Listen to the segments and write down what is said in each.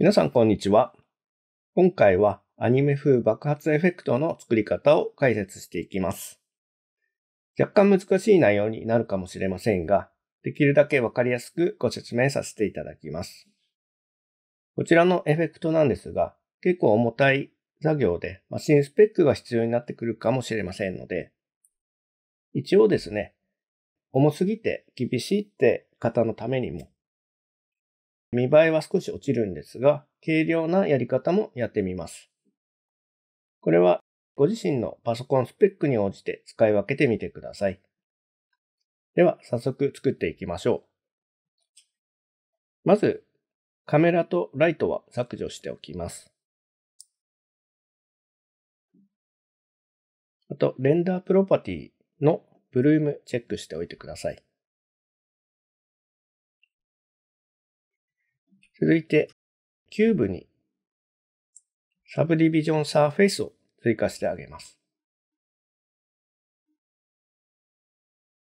皆さんこんにちは。今回はアニメ風爆発エフェクトの作り方を解説していきます。若干難しい内容になるかもしれませんが、できるだけわかりやすくご説明させていただきます。こちらのエフェクトなんですが、結構重たい作業でマシンスペックが必要になってくるかもしれませんので、一応ですね、重すぎて厳しいって方のためにも見栄えは少し落ちるんですが、軽量なやり方もやってみます。これはご自身のパソコンスペックに応じて使い分けてみてください。では、早速作っていきましょう。まず、カメラとライトは削除しておきます。あと、レンダープロパティのブルームチェックしておいてください。続いて、キューブにサブディビジョンサーフェイスを追加してあげます。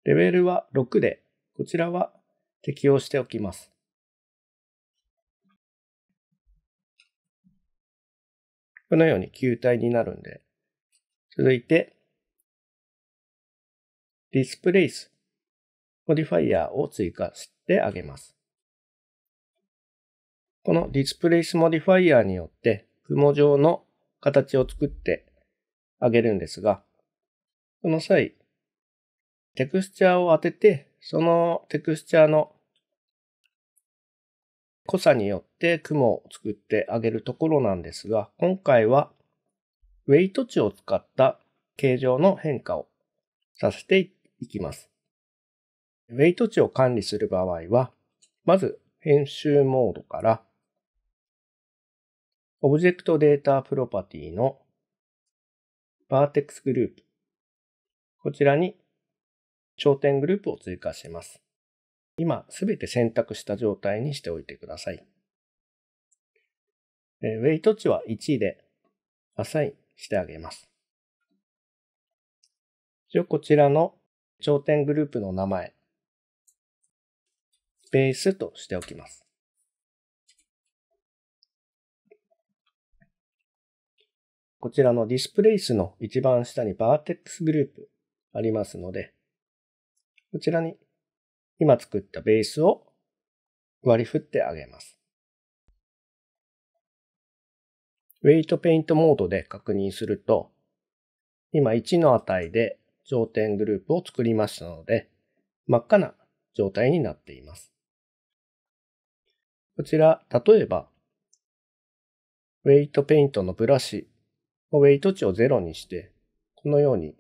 レベルは6で、こちらは適用しておきます。このように球体になるんで、続いて、ディスプレイス、モディファイアを追加してあげます。このディスプレイスモディファイアによって雲状の形を作ってあげるんですが、その際、テクスチャーを当てて、そのテクスチャーの濃さによって雲を作ってあげるところなんですが、今回はウェイト値を使った形状の変化をさせていきます。ウェイト値を管理する場合は、まず編集モードからオブジェクトデータプロパティのバーテックスグループ。こちらに頂点グループを追加します。今すべて選択した状態にしておいてください。ウェイト値は1でアサインしてあげます。一応こちらの頂点グループの名前、ベースとしておきます。こちらのディスプレイスの一番下にバーテックスグループありますので、こちらに今作ったベースを割り振ってあげます。ウェイトペイントモードで確認すると、今1の値で頂点グループを作りましたので、真っ赤な状態になっています。こちら、例えば、ウェイトペイントのブラシウェイト値を0にして、このように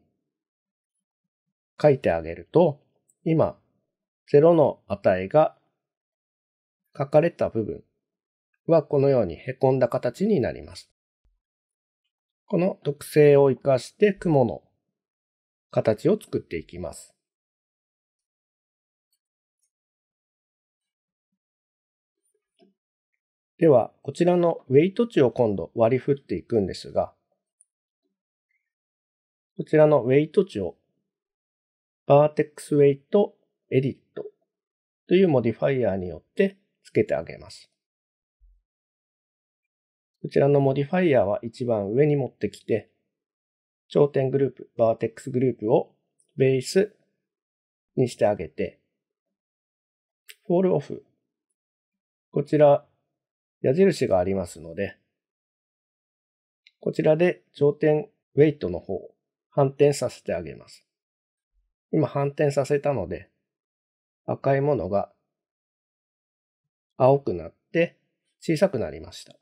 書いてあげると、今、0の値が書かれた部分はこのように凹んだ形になります。この特性を活かして雲の形を作っていきます。では、こちらのウェイト値を今度割り振っていくんですが、こちらのウェイト値を、バーテックスウェイトエディットというモディファイアによって付けてあげます。こちらのモディファイアは一番上に持ってきて、頂点グループ、バーテックスグループをベースにしてあげて、フォールオフ。こちら、矢印がありますので、こちらで頂点ウェイトの方反転させてあげます。今反転させたので、赤いものが青くなって小さくなりました。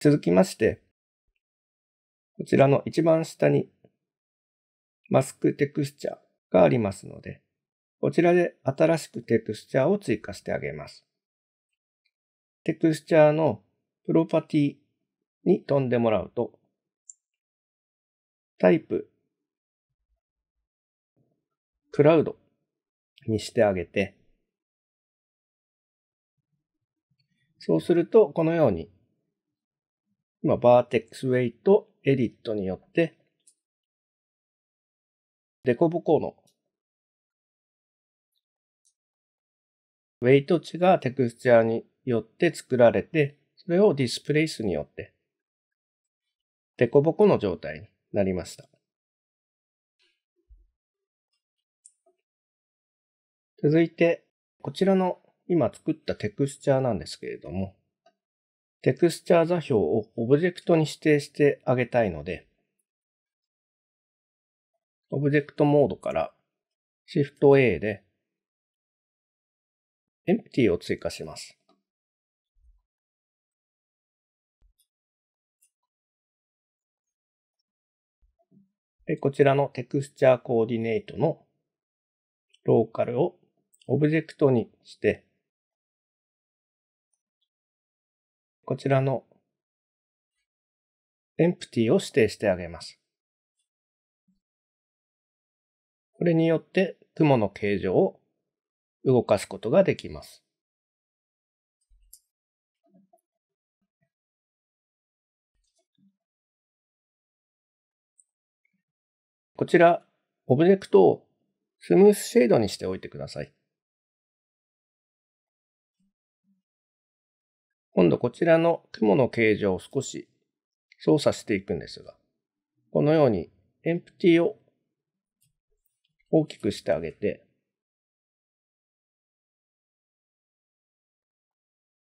続きまして、こちらの一番下にマスクテクスチャーがありますので、こちらで新しくテクスチャーを追加してあげます。テクスチャーのプロパティに飛んでもらうと、タイプ、クラウドにしてあげて、そうすると、このように、今、バーテックスウェイトエディットによって、デコボコのウェイト値がテクスチャーによって作られて、それをディスプレイスによってでコぼコの状態になりました。続いて、こちらの今作ったテクスチャーなんですけれども、テクスチャー座標をオブジェクトに指定してあげたいので、オブジェクトモードから Shift A で Empty を追加します。こちらのテクスチャーコーディネートのローカルをオブジェクトにして、こちらのエンプティを指定してあげます。これによって雲の形状を動かすことができます。こちら、オブジェクトをスムースシェードにしておいてください。今度こちらの雲の形状を少し操作していくんですが、このようにエンプティを大きくしてあげて、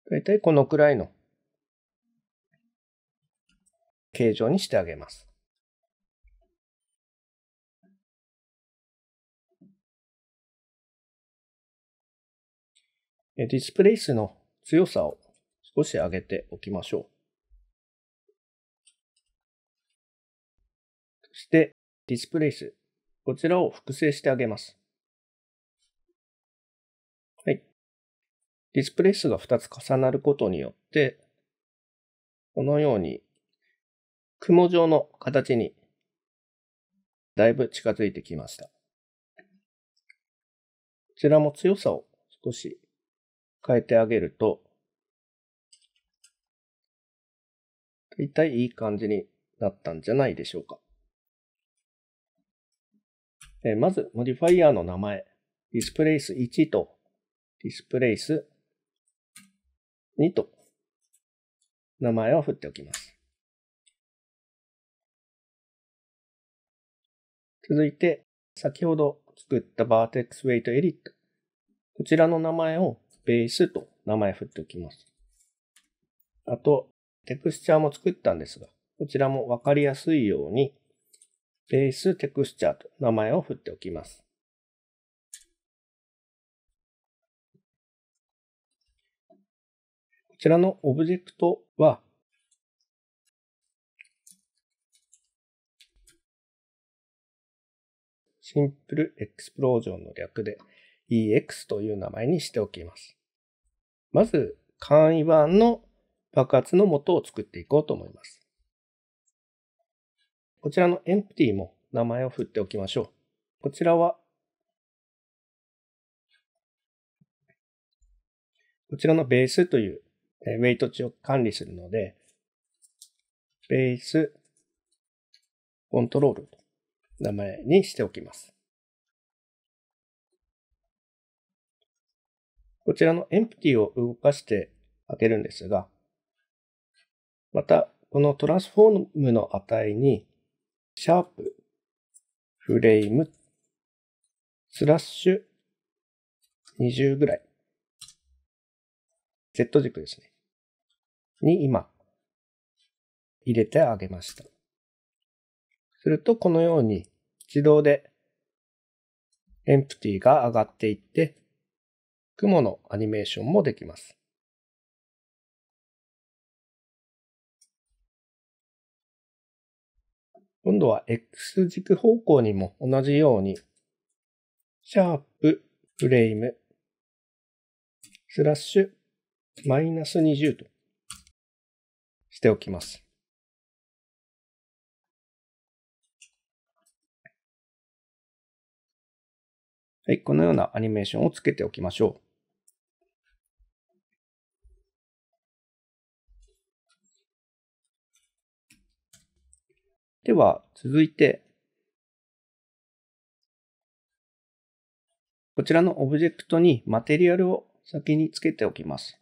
だいたいこのくらいの形状にしてあげます。ディスプレイ数の強さを少し上げておきましょう。そして、ディスプレイ数。こちらを複製してあげます。はい。ディスプレイ数が2つ重なることによって、このように、雲状の形に、だいぶ近づいてきました。こちらも強さを少し変えてあげると、大体いい感じになったんじゃないでしょうか。えまず、モディファイアの名前、ディスプレイス1とディスプレイス2と名前を振っておきます。続いて、先ほど作ったバーテックスウェイトエディット。こちらの名前をペースと名前振っておきます。あと、テクスチャーも作ったんですが、こちらもわかりやすいように、ベーステクスチャーと名前を振っておきます。こちらのオブジェクトは、シンプルエクスプロージョンの略で、EX という名前にしておきます。まず、簡易版の爆発の元を作っていこうと思います。こちらの empty も名前を振っておきましょう。こちらは、こちらのベースというウェイト値を管理するので、ベースコントロールと名前にしておきます。こちらのエンプティを動かしてあげるんですが、また、このトランスフォームの値に、シャープ、フレーム、スラッシュ、20ぐらい。Z 軸ですね。に今、入れてあげました。すると、このように自動で、エンプティが上がっていって、雲のアニメーションもできます。今度は X 軸方向にも同じように、シャープ、フレーム、スラッシュ、マイナス20としておきます。はい、このようなアニメーションをつけておきましょう。では、続いて、こちらのオブジェクトにマテリアルを先につけておきます。